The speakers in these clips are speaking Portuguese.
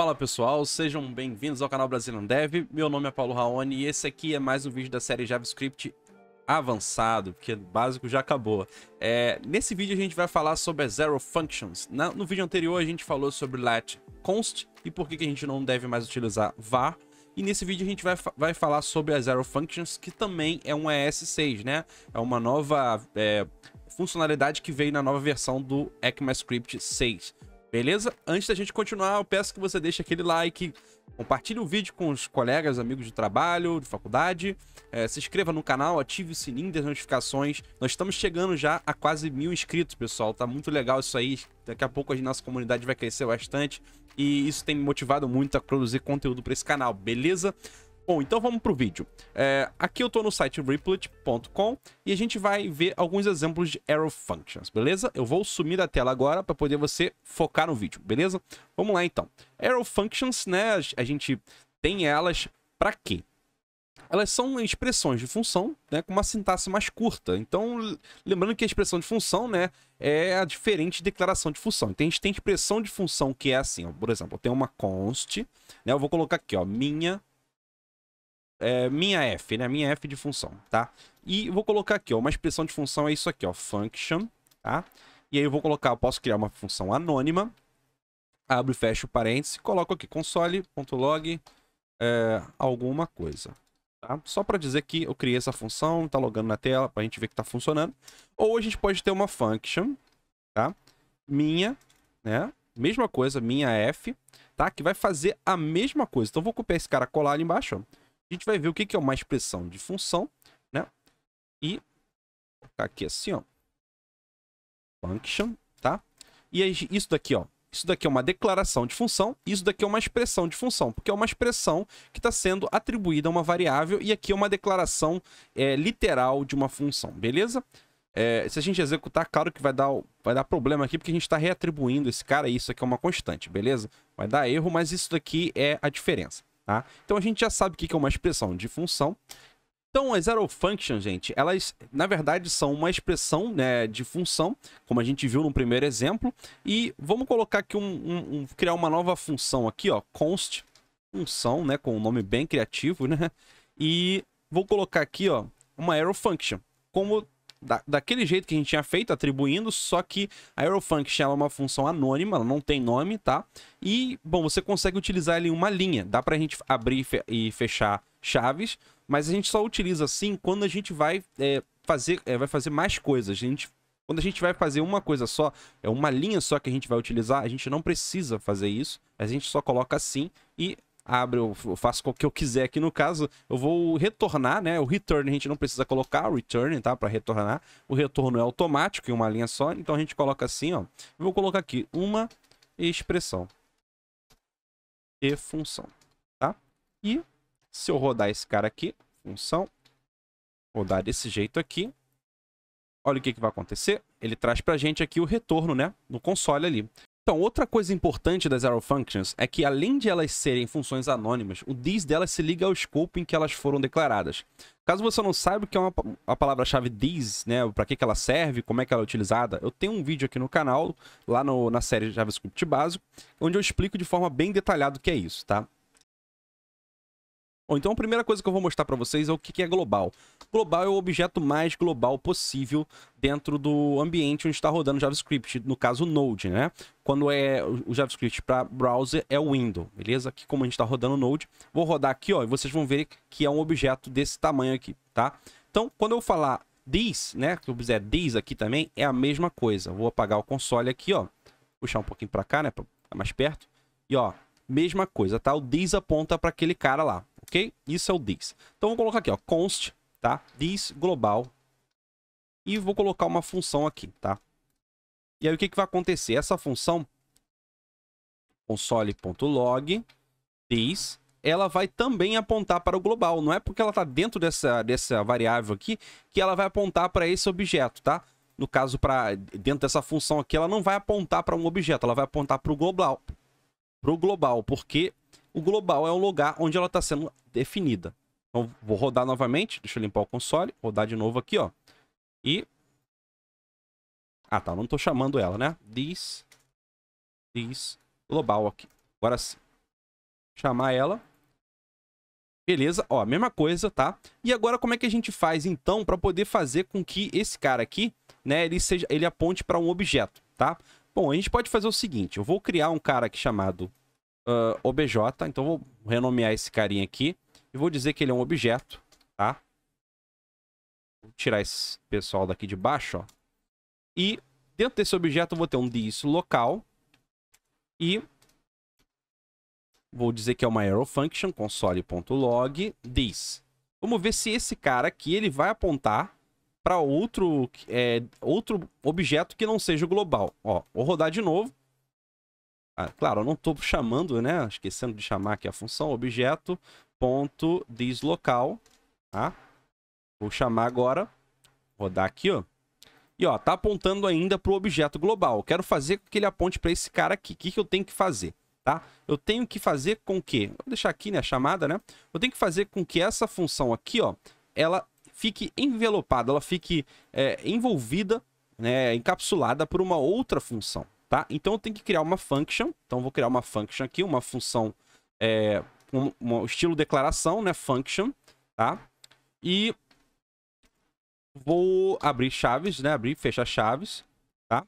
Fala pessoal, sejam bem-vindos ao canal Brasileiro Dev. Meu nome é Paulo Raoni e esse aqui é mais um vídeo da série JavaScript avançado, porque básico já acabou. É, nesse vídeo a gente vai falar sobre as Zero Functions. Na, no vídeo anterior a gente falou sobre lat const e por que, que a gente não deve mais utilizar var. E nesse vídeo a gente vai, vai falar sobre as Zero Functions, que também é um ES6, né? É uma nova é, funcionalidade que veio na nova versão do ECMAScript 6. Beleza? Antes da gente continuar, eu peço que você deixe aquele like, compartilhe o vídeo com os colegas, amigos de trabalho, de faculdade, é, se inscreva no canal, ative o sininho das notificações. Nós estamos chegando já a quase mil inscritos, pessoal. Tá muito legal isso aí. Daqui a pouco a nossa comunidade vai crescer bastante e isso tem me motivado muito a produzir conteúdo para esse canal, beleza? Bom, então vamos pro vídeo. É, aqui eu tô no site Replit.com e a gente vai ver alguns exemplos de arrow functions, beleza? Eu vou sumir da tela agora para poder você focar no vídeo, beleza? Vamos lá então. Arrow functions, né, a gente tem elas para quê? Elas são expressões de função, né, com uma sintaxe mais curta. Então, lembrando que a expressão de função, né, é a diferente declaração de função. Então, a gente tem expressão de função que é assim, ó, por exemplo, eu tenho uma const, né, eu vou colocar aqui, ó, minha é, minha f, né? Minha f de função, tá? E vou colocar aqui, ó, uma expressão de função é isso aqui, ó, function, tá? E aí eu vou colocar, eu posso criar uma função anônima, abro e fecho parênteses, coloco aqui console.log é, alguma coisa, tá? Só para dizer que eu criei essa função, tá logando na tela para a gente ver que tá funcionando. Ou a gente pode ter uma function, tá? Minha, né? Mesma coisa, minha f, tá? Que vai fazer a mesma coisa. Então vou copiar esse cara, colar ali embaixo, ó a gente vai ver o que, que é uma expressão de função, né? E aqui assim, ó. Function, tá? E isso daqui, ó. Isso daqui é uma declaração de função, isso daqui é uma expressão de função, porque é uma expressão que está sendo atribuída a uma variável e aqui é uma declaração é, literal de uma função, beleza? É, se a gente executar, claro que vai dar, vai dar problema aqui, porque a gente está reatribuindo esse cara e isso aqui é uma constante, beleza? Vai dar erro, mas isso daqui é a diferença. Tá? Então a gente já sabe o que é uma expressão de função. Então, as arrow functions, gente, elas, na verdade, são uma expressão né, de função, como a gente viu no primeiro exemplo. E vamos colocar aqui um, um, um criar uma nova função aqui, ó, const função, né, com um nome bem criativo, né? E vou colocar aqui, ó, uma arrow function. Como da, daquele jeito que a gente tinha feito, atribuindo, só que a Aerofunction ela é uma função anônima, ela não tem nome, tá? E, bom, você consegue utilizar ele em uma linha. Dá pra gente abrir e fechar chaves, mas a gente só utiliza assim quando a gente vai é, fazer, é, vai fazer mais coisas. A gente quando a gente vai fazer uma coisa só, é uma linha só que a gente vai utilizar, a gente não precisa fazer isso, a gente só coloca assim e abro, faço o que eu quiser aqui no caso, eu vou retornar, né? O return a gente não precisa colocar o return, tá? Para retornar. O retorno é automático em uma linha só, então a gente coloca assim, ó. Eu vou colocar aqui uma expressão e função, tá? E se eu rodar esse cara aqui, função, rodar desse jeito aqui, olha o que, que vai acontecer. Ele traz a gente aqui o retorno, né? No console ali. Então, outra coisa importante das arrow functions é que, além de elas serem funções anônimas, o this delas se liga ao escopo em que elas foram declaradas. Caso você não saiba o que é uma, a palavra-chave this, né, para que, que ela serve, como é que ela é utilizada, eu tenho um vídeo aqui no canal, lá no, na série JavaScript básico, onde eu explico de forma bem detalhada o que é isso, tá? Bom, então a primeira coisa que eu vou mostrar para vocês é o que é global. Global é o objeto mais global possível dentro do ambiente onde está rodando JavaScript, no caso Node, né? Quando é o JavaScript para browser é o window, beleza? Aqui como a gente está rodando Node, vou rodar aqui, ó, e vocês vão ver que é um objeto desse tamanho aqui, tá? Então, quando eu falar this, né, se eu fizer this aqui também, é a mesma coisa. Vou apagar o console aqui, ó, puxar um pouquinho para cá, né, para mais perto, e ó, mesma coisa, tá? O this aponta para aquele cara lá, ok? Isso é o this. Então vou colocar aqui, ó, const, tá? This global. E vou colocar uma função aqui, tá? E aí o que, que vai acontecer? Essa função, console.log, this, ela vai também apontar para o global. Não é porque ela está dentro dessa, dessa variável aqui que ela vai apontar para esse objeto, tá? No caso, para dentro dessa função aqui, ela não vai apontar para um objeto, ela vai apontar para o global. Para o global, porque o global é o lugar onde ela está sendo definida. Então, vou rodar novamente. Deixa eu limpar o console. Rodar de novo aqui, ó. E... Ah, tá. Não tô chamando ela, né? This... This... Global aqui. Agora sim. Chamar ela. Beleza, ó, mesma coisa, tá? E agora como é que a gente faz então para poder fazer com que esse cara aqui, né, ele seja, ele aponte para um objeto, tá? Bom, a gente pode fazer o seguinte, eu vou criar um cara aqui chamado uh, ah, OBJ. Então vou renomear esse carinha aqui. E vou dizer que ele é um objeto, tá? Vou tirar esse pessoal daqui de baixo, ó. E dentro desse objeto eu vou ter um this local. E vou dizer que é uma arrow function, console.log, this. Vamos ver se esse cara aqui ele vai apontar para outro, é, outro objeto que não seja global. Ó, vou rodar de novo. Ah, claro, eu não estou chamando, né? Esquecendo de chamar aqui a função objeto ponto deslocal, tá? Vou chamar agora, rodar aqui, ó. E ó, tá apontando ainda para o objeto global. Eu quero fazer com que ele aponte para esse cara aqui. O que, que eu tenho que fazer? Tá? Eu tenho que fazer com que, vou deixar aqui né, a chamada, né? Eu tenho que fazer com que essa função aqui, ó, ela fique envelopada, ela fique é, envolvida, né, encapsulada por uma outra função tá? Então eu tenho que criar uma function, então vou criar uma function aqui, uma função, é, um, um estilo declaração, né, function, tá? E vou abrir chaves, né, abrir, fechar chaves, tá?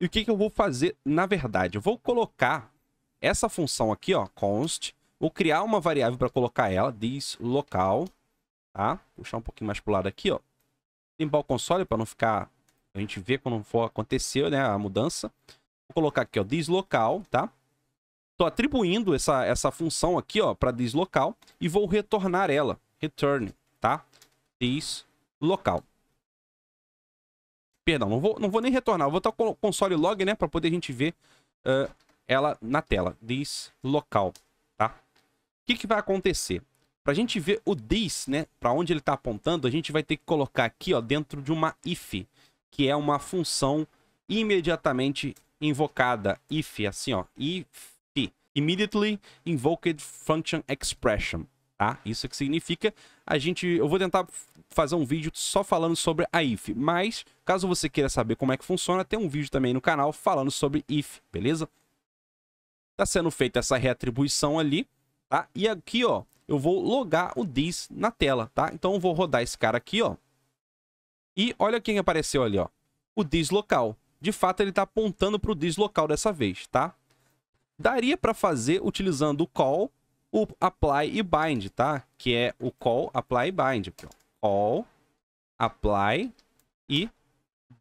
E o que que eu vou fazer, na verdade? Eu vou colocar essa função aqui, ó, const, vou criar uma variável para colocar ela, this local, tá? Puxar um pouquinho mais pro lado aqui, ó. Limpar o console para não ficar a gente vê quando for aconteceu, né, a mudança. Vou colocar aqui, ó, deslocal, tá? Tô atribuindo essa, essa função aqui, ó, para deslocal e vou retornar ela, return, tá? Deslocal. Perdão, não vou, não vou nem retornar, vou estar o console log, né, para poder a gente ver uh, ela na tela, deslocal, tá? O que que vai acontecer? Para a gente ver o this, né, para onde ele está apontando, a gente vai ter que colocar aqui, ó, dentro de uma if que é uma função imediatamente invocada, if, assim ó, if, immediately invoked function expression, tá? Isso é que significa, a gente, eu vou tentar fazer um vídeo só falando sobre a if, mas caso você queira saber como é que funciona, tem um vídeo também no canal falando sobre if, beleza? Tá sendo feita essa reatribuição ali, tá? E aqui, ó, eu vou logar o this na tela, tá? Então eu vou rodar esse cara aqui, ó, e olha quem apareceu ali, ó. O dislocal. De fato, ele está apontando para o dislocal dessa vez, tá? Daria para fazer utilizando o call, o apply e bind, tá? Que é o call, apply e bind. Aqui, call, apply e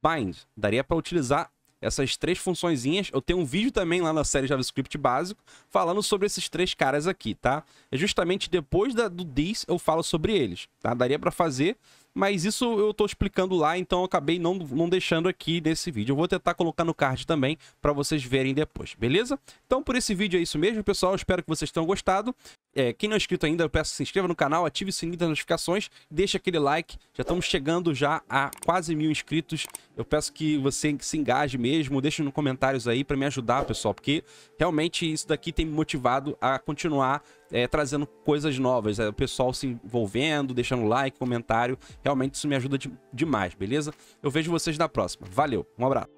bind. Daria para utilizar essas três funçõezinhas. Eu tenho um vídeo também lá na série JavaScript básico falando sobre esses três caras aqui, tá? É justamente depois da, do this eu falo sobre eles, tá? Daria para fazer mas isso eu estou explicando lá, então eu acabei não, não deixando aqui nesse vídeo. Eu vou tentar colocar no card também para vocês verem depois, beleza? Então por esse vídeo é isso mesmo, pessoal. Eu espero que vocês tenham gostado. É, quem não é inscrito ainda, eu peço que se inscreva no canal, ative o sininho das notificações, deixe aquele like. Já estamos chegando já a quase mil inscritos. Eu peço que você se engaje mesmo, deixe nos comentários aí para me ajudar, pessoal, porque realmente isso daqui tem me motivado a continuar é, trazendo coisas novas. É, o pessoal se envolvendo, deixando like, comentário. Realmente isso me ajuda de, demais, beleza? Eu vejo vocês na próxima. Valeu, um abraço.